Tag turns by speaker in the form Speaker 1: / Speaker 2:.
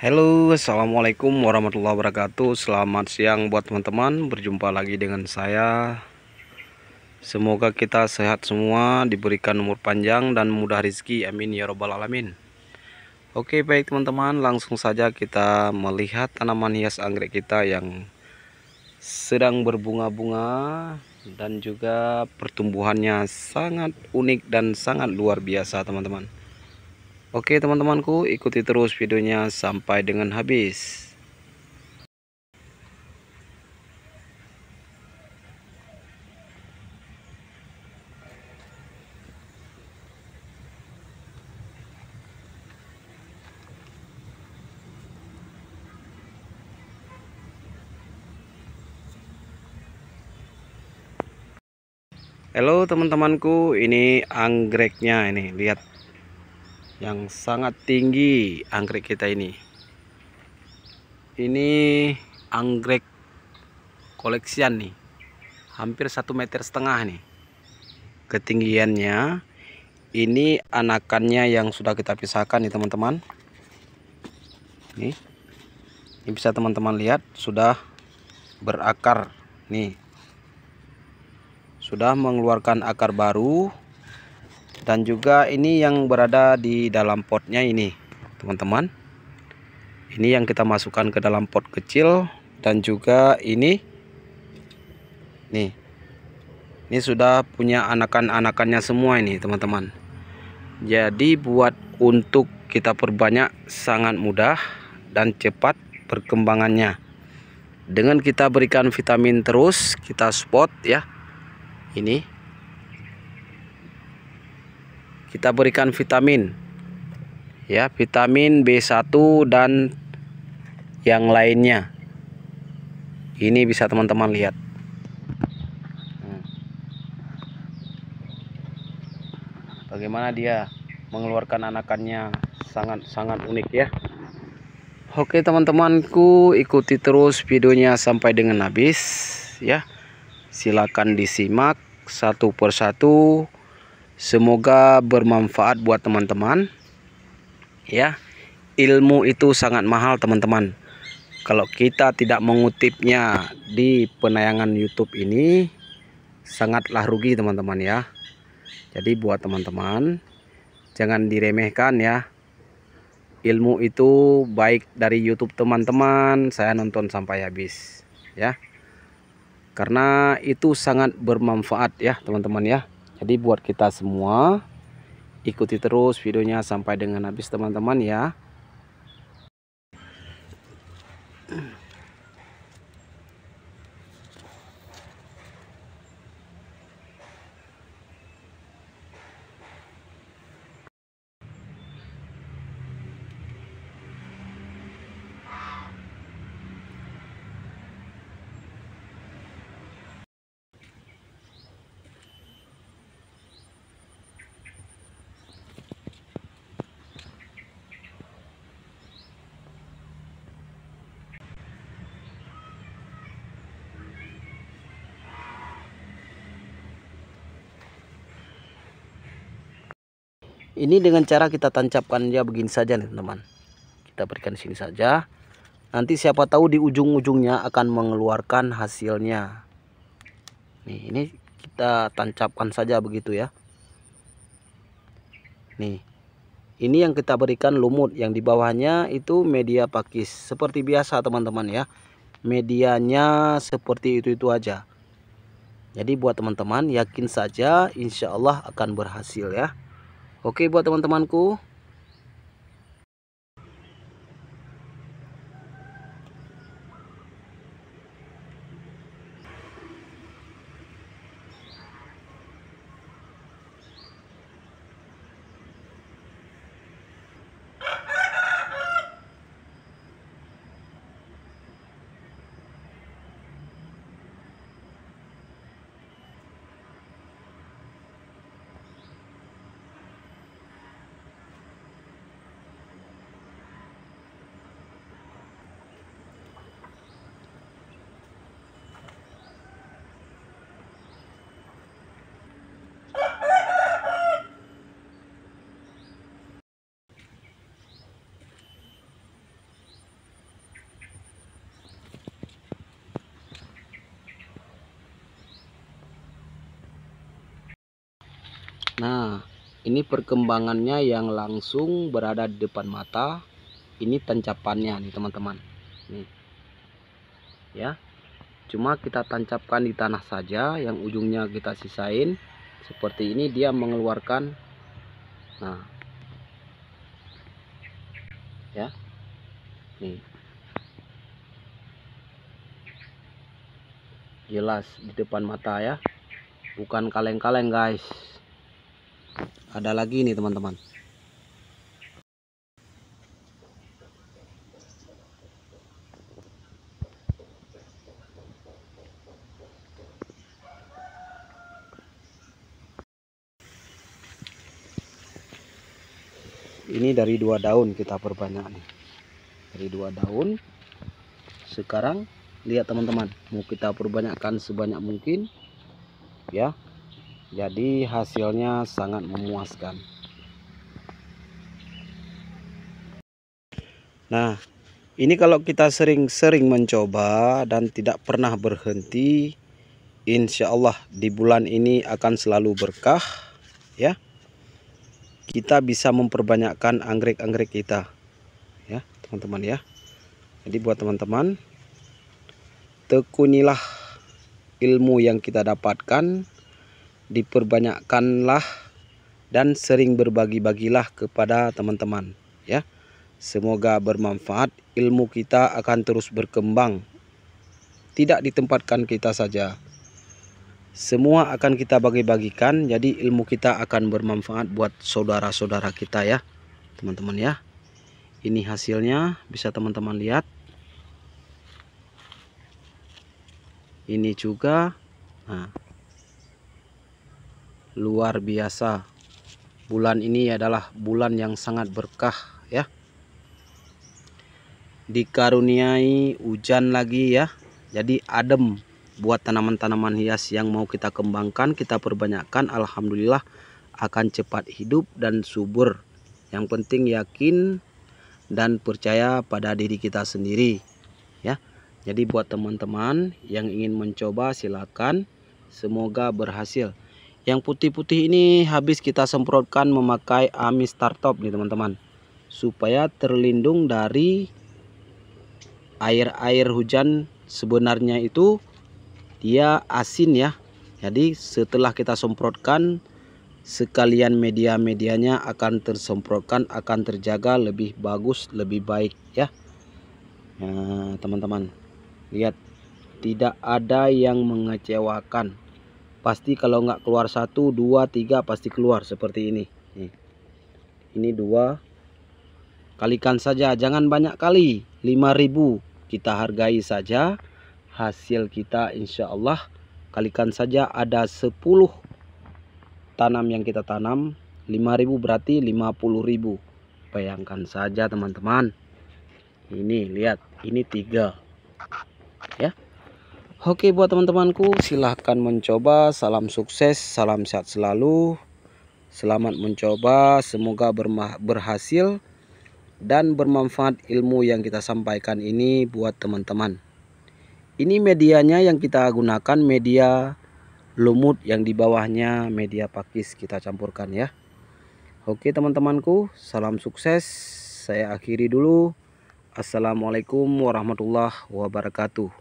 Speaker 1: Halo assalamualaikum warahmatullahi wabarakatuh Selamat siang buat teman-teman Berjumpa lagi dengan saya Semoga kita sehat semua Diberikan umur panjang dan mudah rezeki Amin ya robbal alamin Oke baik teman-teman Langsung saja kita melihat tanaman hias anggrek kita yang Sedang berbunga-bunga Dan juga pertumbuhannya sangat unik dan sangat luar biasa teman-teman Oke teman-temanku ikuti terus videonya sampai dengan habis. Halo teman-temanku, ini anggreknya ini. Lihat yang sangat tinggi anggrek kita ini ini anggrek koleksian nih hampir satu meter setengah nih ketinggiannya ini anakannya yang sudah kita pisahkan nih teman-teman nih ini bisa teman-teman lihat sudah berakar nih sudah mengeluarkan akar baru dan juga ini yang berada di dalam potnya ini teman-teman ini yang kita masukkan ke dalam pot kecil dan juga ini nih ini sudah punya anakan-anakannya semua ini teman-teman jadi buat untuk kita perbanyak sangat mudah dan cepat perkembangannya dengan kita berikan vitamin terus kita spot ya ini kita berikan vitamin ya vitamin B1 dan yang lainnya ini bisa teman-teman lihat hmm. bagaimana dia mengeluarkan anakannya sangat-sangat unik ya oke teman-temanku ikuti terus videonya sampai dengan habis ya silakan disimak satu persatu Semoga bermanfaat buat teman-teman. Ya. Ilmu itu sangat mahal, teman-teman. Kalau kita tidak mengutipnya di penayangan YouTube ini sangatlah rugi, teman-teman ya. Jadi buat teman-teman jangan diremehkan ya. Ilmu itu baik dari YouTube teman-teman, saya nonton sampai habis ya. Karena itu sangat bermanfaat ya, teman-teman ya. Jadi buat kita semua ikuti terus videonya sampai dengan habis teman-teman ya. ini dengan cara kita tancapkan ya begini saja nih teman kita berikan di sini saja nanti siapa tahu di ujung-ujungnya akan mengeluarkan hasilnya nih ini kita tancapkan saja begitu ya nih ini yang kita berikan lumut yang di bawahnya itu media pakis seperti biasa teman-teman ya medianya seperti itu-itu aja jadi buat teman-teman yakin saja insya Allah akan berhasil ya Oke buat teman-temanku Nah, ini perkembangannya yang langsung berada di depan mata. Ini tancapannya nih teman-teman. Nih. Ya. Cuma kita tancapkan di tanah saja, yang ujungnya kita sisain. Seperti ini dia mengeluarkan Nah. Ya. Nih. Jelas di depan mata ya. Bukan kaleng-kaleng, guys ada lagi nih teman-teman ini dari dua daun kita perbanyak nih dari dua daun sekarang lihat teman-teman mau kita perbanyakkan sebanyak mungkin ya jadi hasilnya sangat memuaskan nah ini kalau kita sering-sering mencoba dan tidak pernah berhenti Insya Allah di bulan ini akan selalu berkah ya kita bisa memperbanyakkan anggrek-anggrek kita ya teman-teman ya jadi buat teman-teman tekunilah ilmu yang kita dapatkan diperbanyakkanlah dan sering berbagi-bagilah kepada teman-teman ya. Semoga bermanfaat, ilmu kita akan terus berkembang. Tidak ditempatkan kita saja. Semua akan kita bagi-bagikan, jadi ilmu kita akan bermanfaat buat saudara-saudara kita ya, teman-teman ya. Ini hasilnya, bisa teman-teman lihat. Ini juga. Nah, luar biasa bulan ini adalah bulan yang sangat berkah ya dikaruniai hujan lagi ya jadi adem buat tanaman-tanaman hias yang mau kita kembangkan kita perbanyakkan Alhamdulillah akan cepat hidup dan subur yang penting yakin dan percaya pada diri kita sendiri ya jadi buat teman-teman yang ingin mencoba silakan semoga berhasil yang putih-putih ini habis kita semprotkan memakai start Top nih teman-teman supaya terlindung dari air-air hujan sebenarnya itu dia asin ya jadi setelah kita semprotkan sekalian media-medianya akan tersemprotkan akan terjaga lebih bagus lebih baik ya nah, teman-teman ya, teman -teman, lihat tidak ada yang mengecewakan pasti kalau nggak keluar satu dua tiga pasti keluar seperti ini ini dua kalikan saja jangan banyak kali 5000 kita hargai saja hasil kita insya Allah kalikan saja ada 10 tanam yang kita tanam 5000 berarti 50000 bayangkan saja teman-teman ini lihat ini tiga ya Oke buat teman-temanku silahkan mencoba salam sukses salam sehat selalu selamat mencoba semoga berhasil dan bermanfaat ilmu yang kita sampaikan ini buat teman-teman ini medianya yang kita gunakan media lumut yang di bawahnya media pakis kita campurkan ya Oke teman-temanku salam sukses saya akhiri dulu Assalamualaikum warahmatullahi wabarakatuh